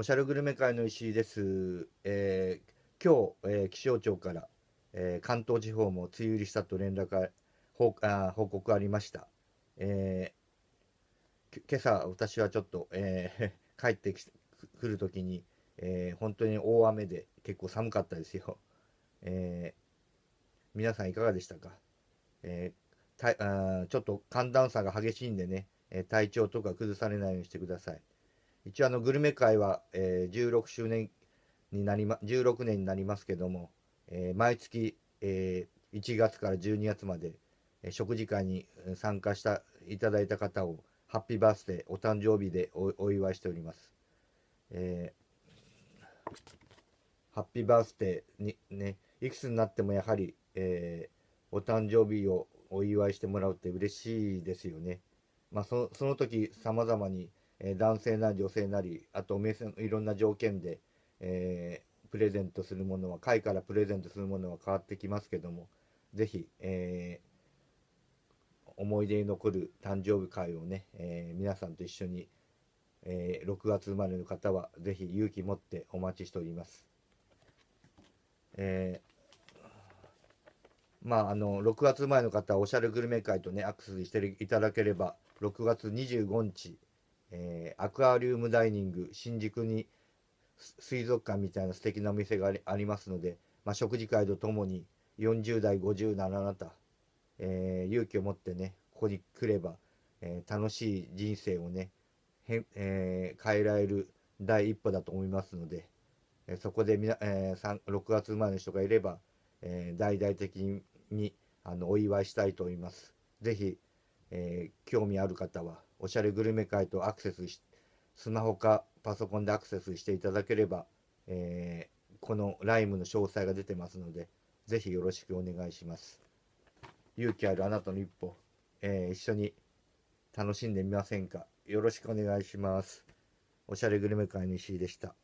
おしゃるグルメ会の石井です。えー、今日、えー、気象庁から、えー、関東地方も梅雨入りしたと連絡報あ報告ありました。えー、今朝私はちょっと、えー、帰ってくる時に、えー、本当に大雨で結構寒かったですよ。えー、皆さんいかがでしたか、えー、たあちょっと寒暖差が激しいんでね、え体調とか崩されないようにしてください。一応あのグルメ会は、えー、16周年になりま、16年になりますけども、えー、毎月、えー、1月から12月まで、えー、食事会に参加したいただいた方をハッピーバースデーお誕生日でお祝いしております、えハッピーバースデーにねいくつになってもやはり、えお誕生日をお祝いしてもらうって嬉しいですよねまあその時様々にえ男性なり女性なりあとお店いろんな条件で、えー、プレゼントするものは会からプレゼントするものは変わってきますけども是非、えー、思い出に残る誕生日会をね、えー、皆さんと一緒に、え6月生まれの方は是非勇気持ってお待ちしております。えまあ、あの6月前の方はおしゃれグルメ会とねアクセスしていただければ6月25日えー、アクアリウムダイニング新宿に水族館みたいな素敵なお店がありますので、まあ、食事会とともに40代50代あなた、えー、勇気を持ってねここに来れば、えー、楽しい人生をね変、え変えられる第一歩だと思いますので、えそこでみな、えー、6月生まれの人がいれば、え大々的にあのお祝いしたいと思います。ぜひえー、興味ある方は、おしゃれグルメ会とアクセスし、スマホかパソコンでアクセスしていただければ、えー、このライムの詳細が出てますので、ぜひよろしくお願いします。勇気あるあなたの一歩、えー、一緒に楽しんでみませんかよろしくお願いします。おしゃれグルメ会の石井でした。